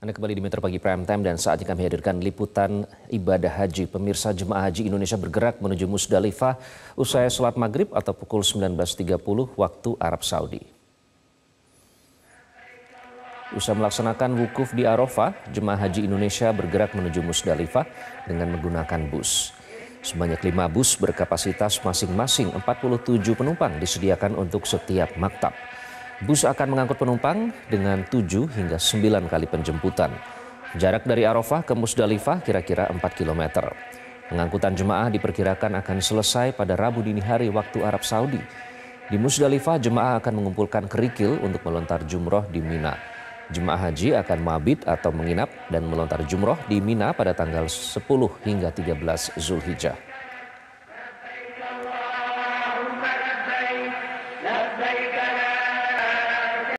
Anda kembali di Metro Pagi Prime Time dan saatnya kami hadirkan liputan ibadah haji. Pemirsa Jemaah Haji Indonesia bergerak menuju Musdalifah usai sholat maghrib atau pukul 19.30 waktu Arab Saudi. Usai melaksanakan wukuf di Arafah, Jemaah Haji Indonesia bergerak menuju Musdalifah dengan menggunakan bus. Sebanyak lima bus berkapasitas masing-masing 47 penumpang disediakan untuk setiap maktab. Bus akan mengangkut penumpang dengan 7 hingga 9 kali penjemputan. Jarak dari Arafah ke Musdalifah kira-kira 4 km. Pengangkutan jemaah diperkirakan akan selesai pada Rabu dini hari waktu Arab Saudi. Di Musdalifah, jemaah akan mengumpulkan kerikil untuk melontar jumroh di Mina. Jemaah haji akan mabit atau menginap dan melontar jumroh di Mina pada tanggal 10 hingga 13 Zulhijjah.